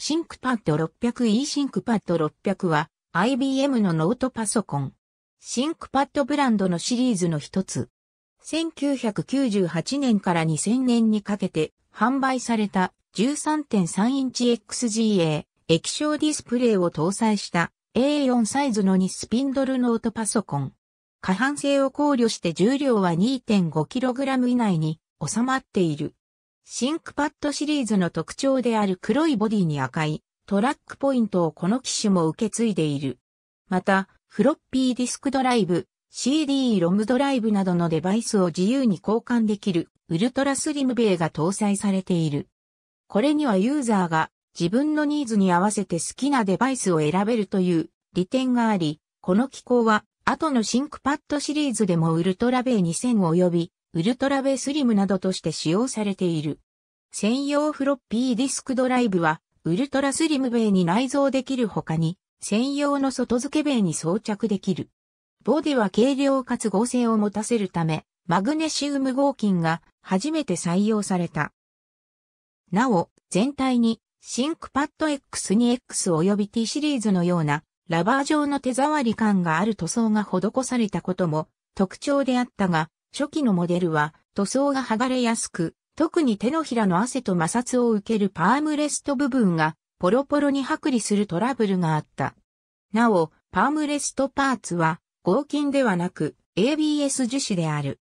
シンクパッド 600e シンクパッド600は IBM のノートパソコン。シンクパッドブランドのシリーズの一つ。1998年から2000年にかけて販売された13.3インチ XGA 液晶ディスプレイを搭載した A4 サイズの2スピンドルノートパソコン。可搬性を考慮して重量は 2.5kg 以内に収まっている。シンクパッドシリーズの特徴である黒いボディに赤いトラックポイントをこの機種も受け継いでいる。また、フロッピーディスクドライブ、CD ロムドライブなどのデバイスを自由に交換できるウルトラスリムベイが搭載されている。これにはユーザーが自分のニーズに合わせて好きなデバイスを選べるという利点があり、この機構は後のシンクパッドシリーズでもウルトラベイ2000及びウルトラベスリムなどとして使用されている。専用フロッピーディスクドライブは、ウルトラスリムベイに内蔵できる他に、専用の外付けベイに装着できる。ボディは軽量かつ合成を持たせるため、マグネシウム合金が初めて採用された。なお、全体に、シンクパッド X2X 及び T シリーズのような、ラバー状の手触り感がある塗装が施されたことも特徴であったが、初期のモデルは塗装が剥がれやすく、特に手のひらの汗と摩擦を受けるパームレスト部分がポロポロに剥離するトラブルがあった。なお、パームレストパーツは合金ではなく ABS 樹脂である。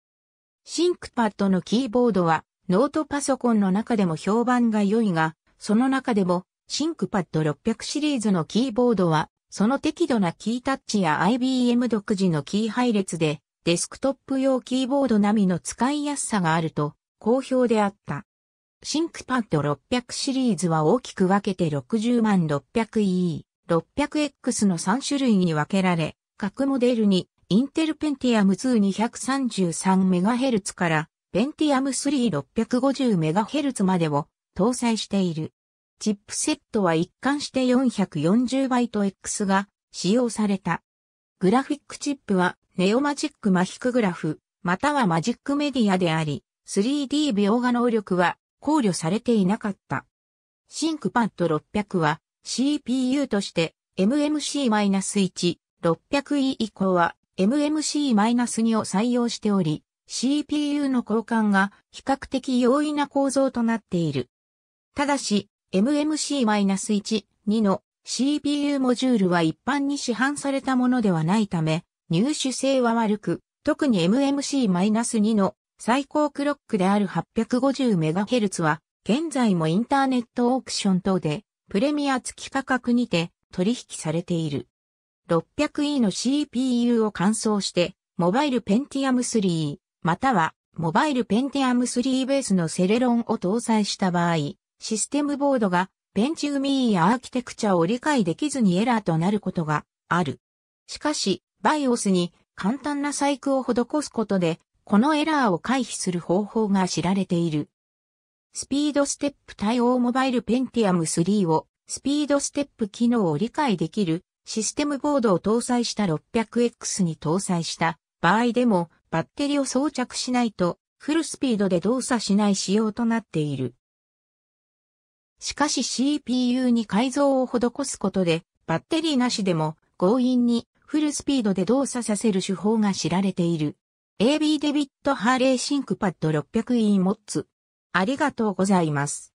シンクパッドのキーボードはノートパソコンの中でも評判が良いが、その中でもシンクパッド600シリーズのキーボードはその適度なキータッチや IBM 独自のキー配列でデスクトップ用キーボード並みの使いやすさがあると好評であった。シンクパッド600シリーズは大きく分けて60万 600E、600X の3種類に分けられ、各モデルにインテルペンティアム2 2 3 3 m h z からペンティアム 3650MHz までを搭載している。チップセットは一貫して440バイト X が使用された。グラフィックチップはネオマジックマヒクグラフ、またはマジックメディアであり、3D 描画能力は考慮されていなかった。シンクパッド600は CPU として MMC-1、600E 以降は MMC-2 を採用しており、CPU の交換が比較的容易な構造となっている。ただし、MMC-1、2の CPU モジュールは一般に市販されたものではないため、入手性は悪く、特に MMC-2 の最高クロックである 850MHz は、現在もインターネットオークション等で、プレミア付き価格にて取引されている。600E の CPU を換装して、モバイル Pentium 3、または、モバイル Pentium 3ベースのセレロンを搭載した場合、システムボードがペンチウミーアーキテクチャを理解できずにエラーとなることがある。しかし、バイオスに簡単な細工を施すことで、このエラーを回避する方法が知られている。スピードステップ対応モバイル Pentium 3をスピードステップ機能を理解できるシステムボードを搭載した 600X に搭載した場合でもバッテリを装着しないとフルスピードで動作しない仕様となっている。しかし CPU に改造を施すことでバッテリーなしでも強引にフルスピードで動作させる手法が知られている。AB デビットハーレーシンクパッド600 e モッツ。ありがとうございます。